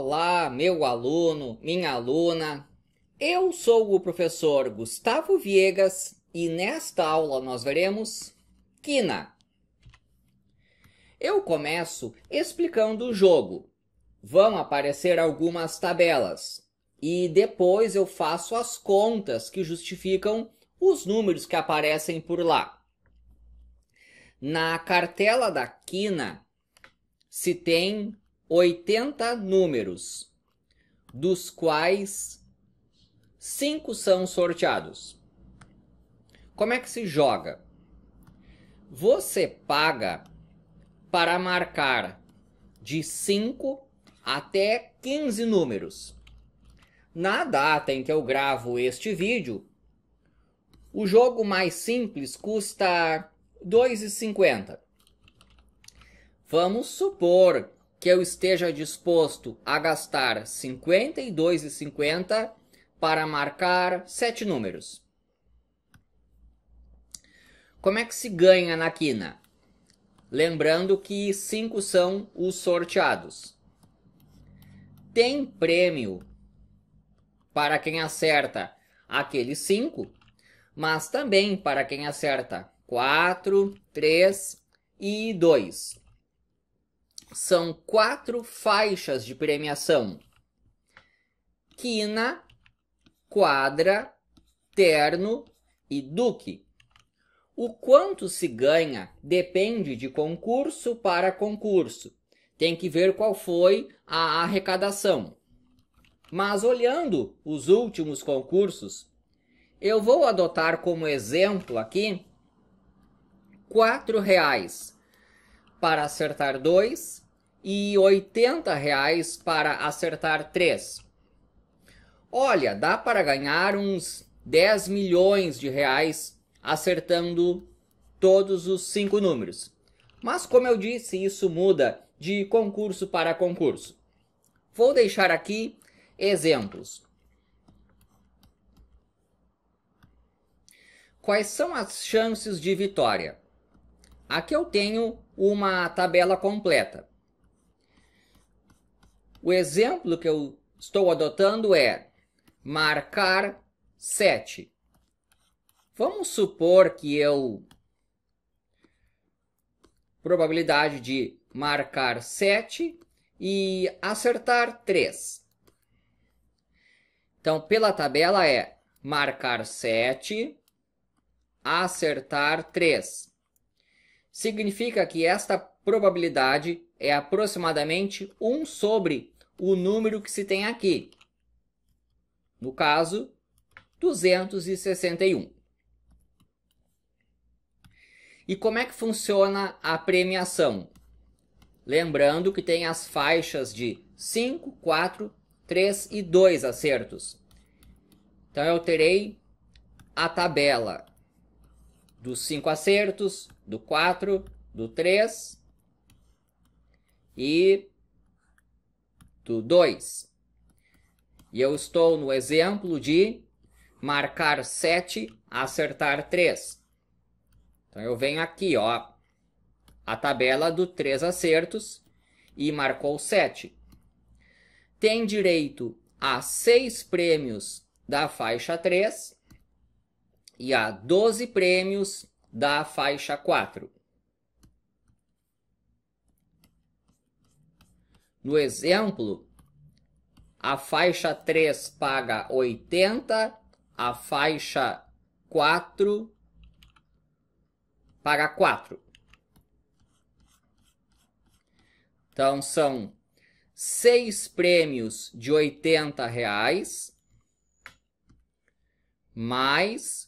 Olá, meu aluno, minha aluna. Eu sou o professor Gustavo Viegas e nesta aula nós veremos quina. Eu começo explicando o jogo. Vão aparecer algumas tabelas e depois eu faço as contas que justificam os números que aparecem por lá. Na cartela da quina se tem 80 números, dos quais 5 são sorteados. Como é que se joga? Você paga para marcar de 5 até 15 números. Na data em que eu gravo este vídeo, o jogo mais simples custa R$ 2,50. Vamos supor que eu esteja disposto a gastar 52,50 para marcar sete números. Como é que se ganha na quina? Lembrando que cinco são os sorteados. Tem prêmio para quem acerta aqueles cinco, mas também para quem acerta 4, 3 e 2 são quatro faixas de premiação: quina, quadra, terno e duque. O quanto se ganha depende de concurso para concurso. Tem que ver qual foi a arrecadação. Mas olhando os últimos concursos, eu vou adotar como exemplo aqui R$ reais para acertar dois e R$ 80 reais para acertar três. Olha, dá para ganhar uns 10 milhões de reais acertando todos os cinco números. Mas como eu disse, isso muda de concurso para concurso. Vou deixar aqui exemplos. Quais são as chances de vitória? Aqui eu tenho uma tabela completa. O exemplo que eu estou adotando é marcar 7. Vamos supor que eu... Probabilidade de marcar 7 e acertar 3. Então, pela tabela é marcar 7, acertar 3 significa que esta probabilidade é aproximadamente 1 sobre o número que se tem aqui. No caso, 261. E como é que funciona a premiação? Lembrando que tem as faixas de 5, 4, 3 e 2 acertos. Então eu terei a tabela dos cinco acertos, do 4, do 3 e do 2. E eu estou no exemplo de marcar 7, acertar 3. Então eu venho aqui, ó, a tabela do 3 acertos e marcou 7. Tem direito a 6 prêmios da faixa 3 e há 12 prêmios da faixa 4. No exemplo, a faixa 3 paga 80, a faixa 4 paga 4. Então são seis prêmios de oitenta reais mais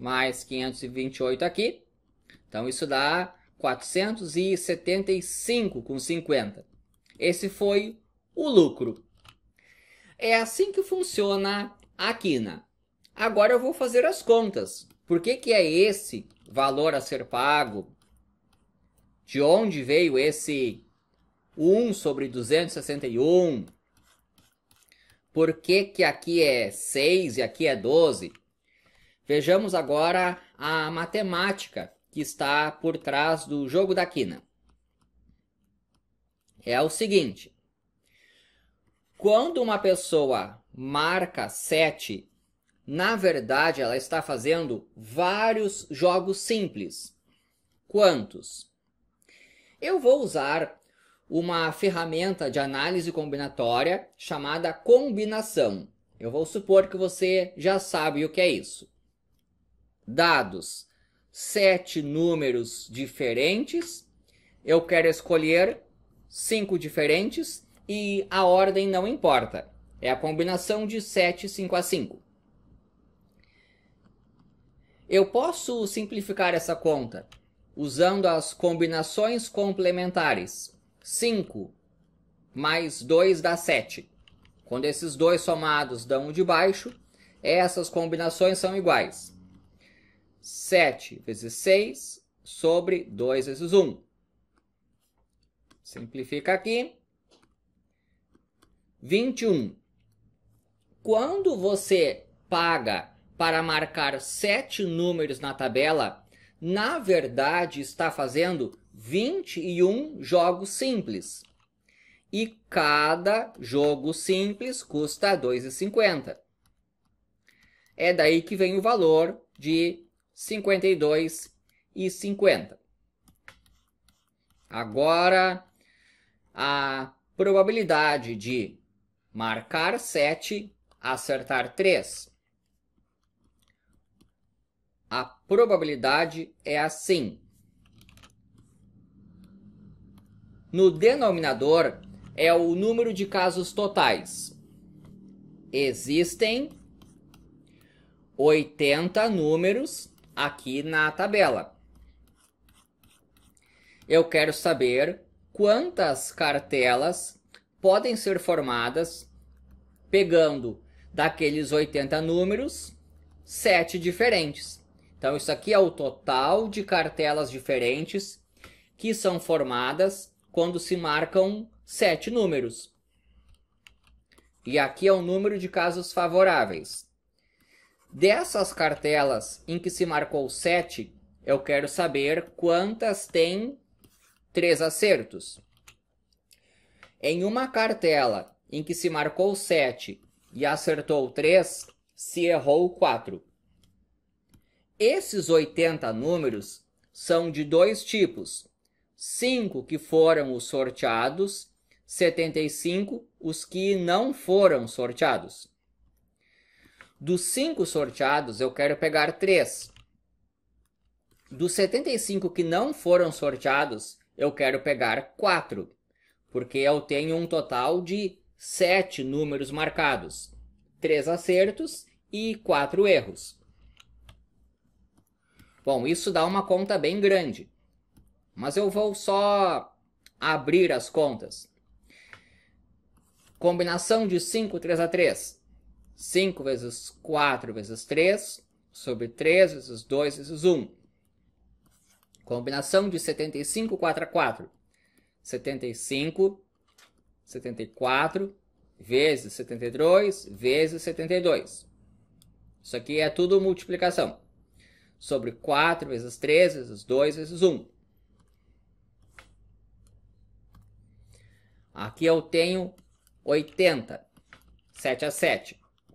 mais 528 aqui. Então isso dá 475,50. Esse foi o lucro. É assim que funciona a quina. Agora eu vou fazer as contas. Por que, que é esse valor a ser pago? De onde veio esse 1 sobre 261? Por que, que aqui é 6 e aqui é 12? Vejamos agora a matemática que está por trás do jogo da quina. É o seguinte: quando uma pessoa marca 7, na verdade ela está fazendo vários jogos simples. Quantos? Eu vou usar uma ferramenta de análise combinatória chamada combinação. Eu vou supor que você já sabe o que é isso dados sete números diferentes, eu quero escolher cinco diferentes e a ordem não importa. É a combinação de 7, 5 a 5. Eu posso simplificar essa conta usando as combinações complementares. 5 mais 2 dá 7. Quando esses dois somados dão o de baixo, essas combinações são iguais. 7 vezes 6 sobre 2 vezes 1. Simplifica aqui. 21. Quando você paga para marcar sete números na tabela, na verdade está fazendo 21 jogos simples. E cada jogo simples custa 2,50. É daí que vem o valor de 52 e 50. Agora, a probabilidade de marcar 7, acertar 3. A probabilidade é assim. No denominador é o número de casos totais. Existem 80 números aqui na tabela. Eu quero saber quantas cartelas podem ser formadas pegando daqueles 80 números, 7 diferentes. Então, isso aqui é o total de cartelas diferentes que são formadas quando se marcam 7 números. E aqui é o número de casos favoráveis. Dessas cartelas em que se marcou 7, eu quero saber quantas têm 3 acertos. Em uma cartela em que se marcou 7 e acertou 3, se errou 4. Esses 80 números são de dois tipos: 5 que foram os sorteados, 75 os que não foram sorteados. Dos 5 sorteados, eu quero pegar 3. Dos 75 que não foram sorteados, eu quero pegar 4. porque eu tenho um total de 7 números marcados, 3 acertos e 4 erros. Bom, isso dá uma conta bem grande, mas eu vou só abrir as contas. Combinação de 5, 3 a 3. 5 vezes 4 vezes 3 sobre 3 vezes 2 vezes 1. Combinação de 75, 4 a 4. 75, 74 vezes 72 vezes 72. Isso aqui é tudo multiplicação. Sobre 4 vezes 3 vezes 2 vezes 1. Aqui eu tenho 80, 7 a 7.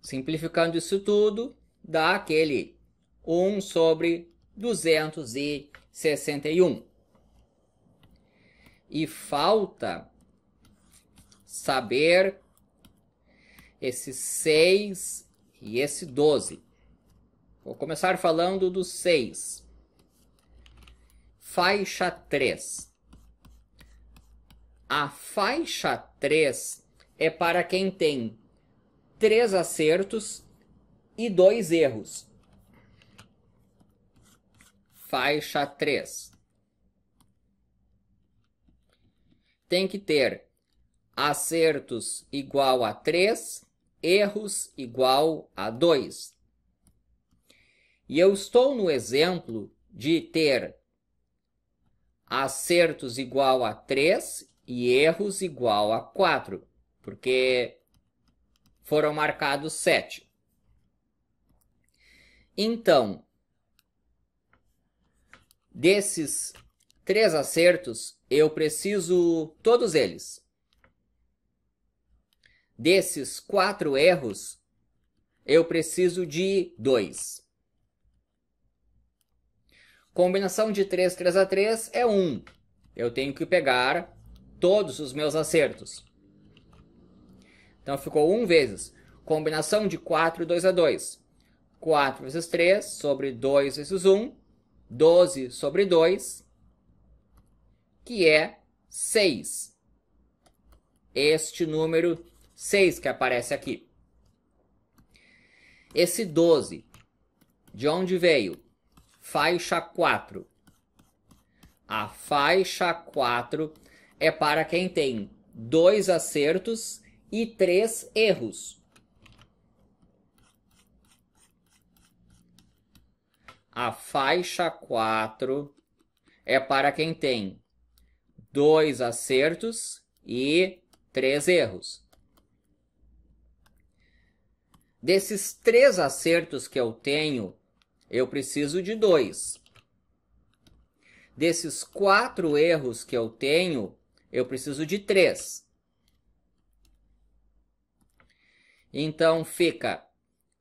Simplificando isso tudo, dá aquele 1 sobre 261. E falta saber esse 6 e esse 12. Vou começar falando do 6. Faixa 3. A faixa 3 é para quem tem três acertos e dois erros. Faixa 3. Tem que ter acertos igual a 3, erros igual a 2. E eu estou no exemplo de ter acertos igual a 3 e erros igual a 4, porque foram marcados 7. Então, desses três acertos, eu preciso todos eles. Desses quatro erros, eu preciso de dois. Combinação de 3, 3 a 3 é 1. Eu tenho que pegar todos os meus acertos. Então ficou 1 vezes. Combinação de 4 e 2 a 2. 4 vezes 3 sobre 2 vezes 1. 12 sobre 2. Que é 6. Este número 6 que aparece aqui. Esse 12, de onde veio? Faixa 4. A faixa 4 é para quem tem dois acertos e três erros. A faixa 4 é para quem tem dois acertos e três erros. Desses três acertos que eu tenho, eu preciso de dois. Desses quatro erros que eu tenho, eu preciso de três. Então fica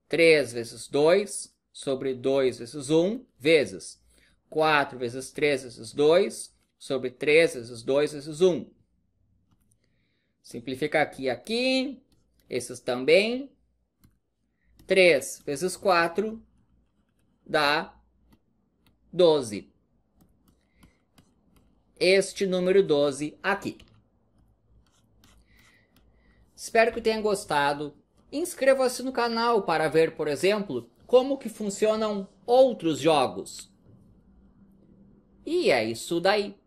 3 vezes 2 sobre 2 vezes 1 vezes 4 vezes 3 vezes 2 sobre 3 vezes 2 vezes 1. Simplifica aqui e aqui. Esses também. 3 vezes 4 dá 12. Este número 12 aqui. Espero que tenham gostado Inscreva-se no canal para ver, por exemplo, como que funcionam outros jogos. E é isso daí.